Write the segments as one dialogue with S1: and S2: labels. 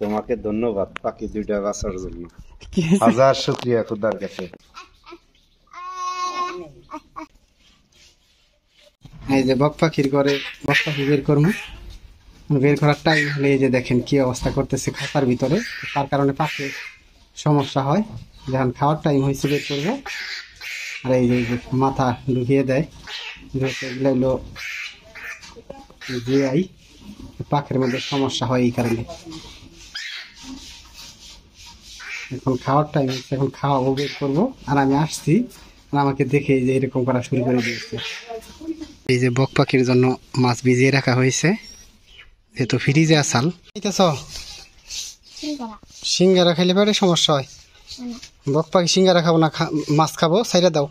S1: তোমাকে ধন্যবাদ পাখি দুইটা বাঁচার জন্য হাজার শুক্রিয়া খুদার কাছে এই যে বক পাখির ঘরে বক পাখি বের বের করার টাইম হলে যে দেখেন কি অবস্থা করতেছে খাতার ভিতরে তার কারণে পাখির সমস্যা হয় যখন খাওয়ার টাইম হয়েছে বের করবো আর এই যে মাথা ঢুকিয়ে দেয় ঢুকে এগুলো পাখির মধ্যে সমস্যা হয় এই কারণে এখন খাওয়ার টাইম এখন খাওয়া ওয়েট করবো আর আমি আসছি আমাকে দেখে যে এরকম করা শুরু করে দিয়েছে এই যে বক পাখির জন্য মাছ ভিজিয়ে রাখা হয়েছে যেহেতু ফ্রিজে আসাল খাইতেছ সিঙ্গারা খাইলে পারে সমস্যা হয় বক পাখি সিঙ্গারা খাবো না মাছ খাবো সাইরা দাও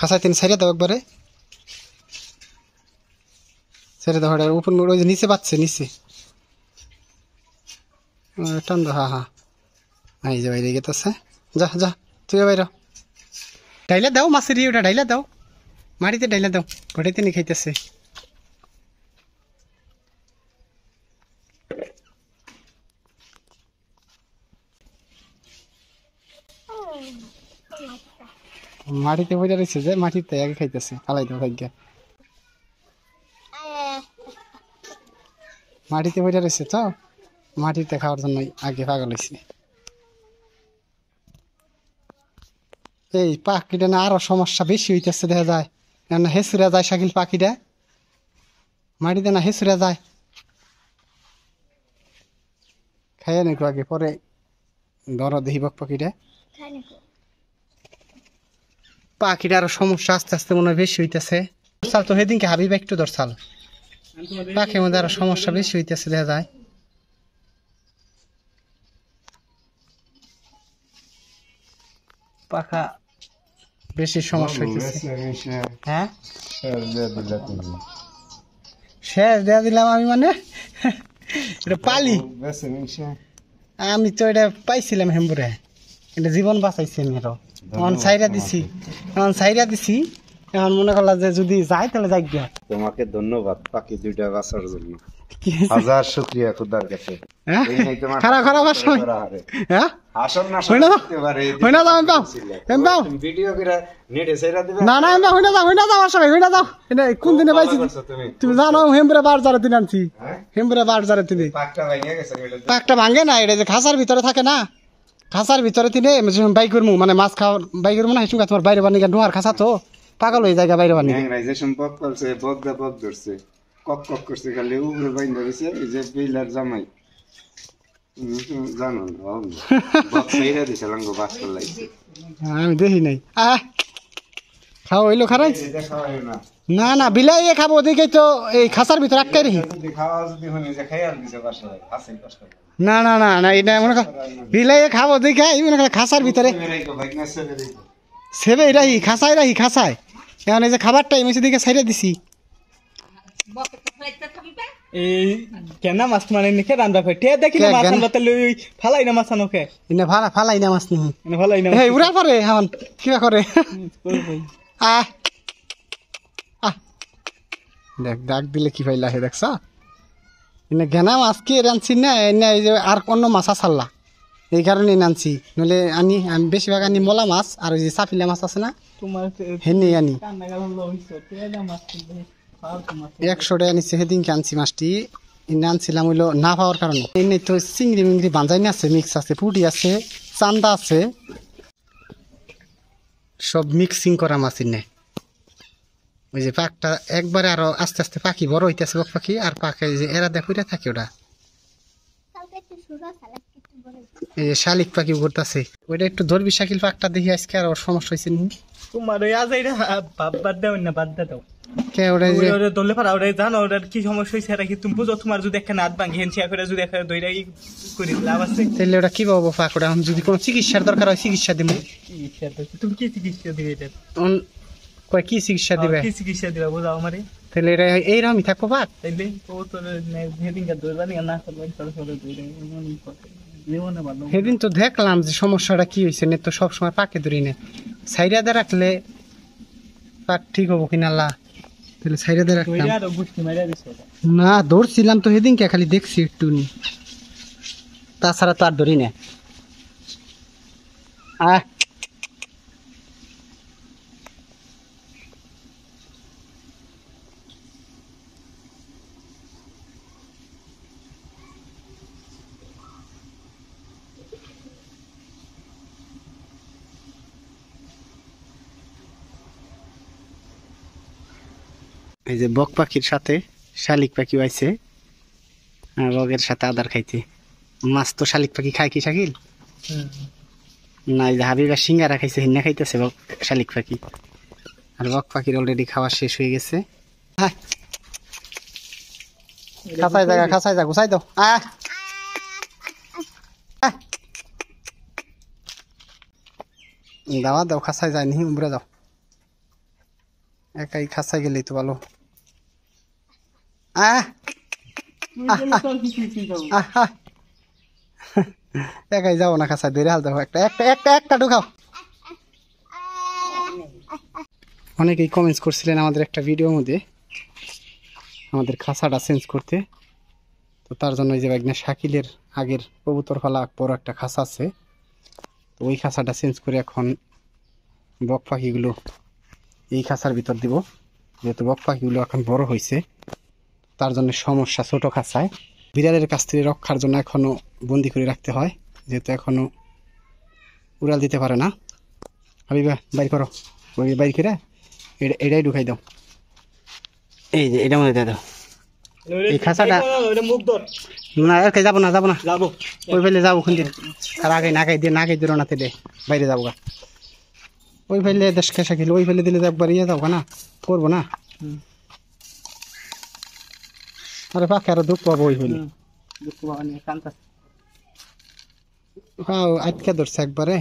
S1: খাসাই তিনি সাইরা দাও একবারে সাইরা দাও ওটা উপর ওই যে নিচে পাচ্ছে নিচে টান দাও হা হা এই যে বাইরে আছে যা যা তুই বাইর ডাইলা দাও মাছের ওটা ডাইলা দাও মাটিতে ডাইলা দাও ঘটাইতে নি খাইতেছে মাটিতে বই রয়েছে যে মাটিতে আগে খাইতেছে কালাই দাও ভাগ্য মাটিতে বই রয়েছে তো মাটিতে খাওয়ার জন্য আগে পাগল হয়েছে এই পাখিটা না আরও সমস্যা বেশি হইতেছে দেখা যায় না হেসুরা যায় শাকিল পাখিটা মাটিতে না হেসুরা যায় খাইয়া নাকি আগে পরে ধর দেখি বক পাখিটা পাখিটা আরো সমস্যা আস্তে আস্তে মনে হয় বেশি হইতেছে সাল তো সেদিনকে হাবিবা একটু দরসাল পাখির মধ্যে আরো সমস্যা বেশি হইতেছে দেখা যায় পাখা বেশি সমস্যা হ্যাঁ শেষ দিলাম আমি মানে এটা পালি আমি তো এটা পাইছিলাম হেম্বুরে এটা জীবন বাঁচাইছি আমি এখন সাইরা দিছি এখন সাইরা দিছি এখন মনে করলাম যে যদি যাই তাহলে যাই গিয়া তোমাকে ধন্যবাদ পাখি দুইটা বাঁচার জন্য হাজার শুক্রিয়া খুদার কাছে হ্যাঁ? খারাপ খারাপ ভাঙে না যে খাসার ভিতরে থাকে না খাসার ভিতরে তিনি বাই করমু মানে মাছ খাও বাই করবো না হিসুকা তোমার বাইরে বানিয়ে ডোহার খাসা তো পাগল হয়ে জায়গা বাইরে বানিয়ে কক কক করছে খালি উপরে বাইন ধরেছে এই যে পিলার জামাই জানো না দিছিলাম গো বাস করে হ্যাঁ, আমি দেখি নাই আহ খাও হইলো খারাই না না বিলাই এ খাবো দেখে তো এই খাসার ভিতরে আটকাই রেখি না না না না এটা মনে কর বিলাই খাবো দেখে এই মনে করে খাসার ভিতরে সেবে রাহি খাসায় রাহি খাসায় এখন এই যে খাবারটা এমনি দিকে সাইডে দিছি এই মাছ মানে মাছ কিবা দেখ ডাক দিলে কি পাইলা হে দেখছ মাছ কি না এনে এই যে আর কোন মাছ আছাল্লা এই কারণে আনছি নলে আনি বেশিরভাগ আনি মলা মাছ আর ওই যে সাফিলা মাছ আছে না তোমার হেনে আনি একশো টাকা নিচ্ছে আনছি মাছটি এনে আনছিলাম হইলো না পাওয়ার কারণে এনে তো চিংড়ি মিংড়ি আছে মিক্স আছে পুটি আছে চান্দা আছে সব মিক্সিং করা মাছ এনে ওই যে পাকটা একবারে আরো আস্তে আস্তে পাখি বড় হইতেছে বক পাখি আর পাখে যে এরা দেখুইটা থাকে ওটা এই যে শালিক পাখি করতেছে ওইটা একটু ধরবি শাকিল পাকটা দেখি আজকে আর ওর সমস্যা হয়েছে তোমার ওই আজ এটা বাদ দাও না বাদ দাও কে ওরে যে দলে পারা কি সমস্যা হইছে এটা কি তুমি বুঝো তোমার যদি একটা নাত ভাঙে করে যদি একটা দইরা কি করি লাভ আছে তাহলে ওটা কি পাবো ফাঁকড়া আমি যদি কোনো চিকিৎসার দরকার হয় চিকিৎসা দিব তুমি কি চিকিৎসা দিবে এটা কয় কি চিকিৎসা দিবে কি চিকিৎসা দিবা বুঝাও আমারে তাহলে এটা এই রকমই থাকবো ভাত তাহলে ও না সেদিন তো দেখলাম যে সমস্যাটা কি হয়েছে নেতো তো সবসময় পাকে ধরি না দা রাখলে পাক ঠিক হবো কিনা আল্লাহ তাহলে সাইডে দিয়ে রাখতাম না দৌড়ছিলাম তো সেদিনকে খালি দেখছি একটু তাছাড়া তো আর দৌড়ি না আহ এই যে বক পাখির সাথে শালিক পাখি আইছে রগের সাথে আদার খাইতে মাছ তো শালিক পাখি খায় কি শাকিল না এই যে হাবিবা সিঙ্গারা খাইছে হিন্না খাইতেছে বক শালিক পাখি আর বক পাখির অলরেডি খাওয়া শেষ হয়ে গেছে হ্যাঁ। খাসাই জায়গা খাসাই গুছাই দাও দাওয়া দাও খাসাই যায়নি উমরা যাও একাই খাসাই গেলেই তো ভালো হ্যাঁ একাই যাও না খাসা ধরে হাল দেখো একটা একটা একটা একটা ঢুকাও অনেকেই কমেন্টস করছিলেন আমাদের একটা ভিডিওর মধ্যে আমাদের খাসাটা চেঞ্জ করতে তো তার জন্য এই যে একদিন শাকিলের আগের কবুতর ফালা বড় একটা খাসা আছে তো ওই খাসাটা চেঞ্জ করে এখন বক পাখিগুলো এই খাসার ভিতর দিব যেহেতু বক পাখিগুলো এখন বড় হয়েছে তার জন্য সমস্যা ছোটো খাঁচায় বিড়ালের কাছ থেকে রক্ষার জন্য এখনও বন্দি করে রাখতে হয় যেহেতু এখনও উড়াল দিতে পারে না আমি বাইর করো ওই বাইর করে এটা এটাই ঢুকাই দাও এই যে এটা মধ্যে দাও এই খাঁচাটা না আর যাবো না যাবো না যাবো ওই ফেলে যাবো ওখান থেকে আর আগে গাই দিয়ে নাকাই দিল না দে বাইরে যাবো গা ওই ফেলে দেশ খেসা খেলে ওই ফেলে দিলে একবার ইয়ে যাবো না করবো না আরে পাখি আর দুঃখ পাবো ওই হইলে দুঃখ পাবো কান্তা আটকে ধরছে একবারে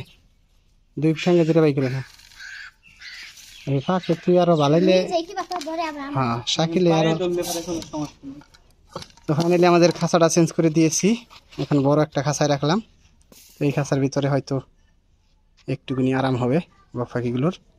S1: দুই সঙ্গে দুটো বাইক না এই ফাঁকে তুই আরো ভালাইলে হ্যাঁ সাকিলে আরো তো ফাইনালি আমাদের খাঁচাটা চেঞ্জ করে দিয়েছি এখন বড় একটা খাঁচায় রাখলাম তো এই খাঁচার ভিতরে হয়তো একটুখানি আরাম হবে বাফাকিগুলোর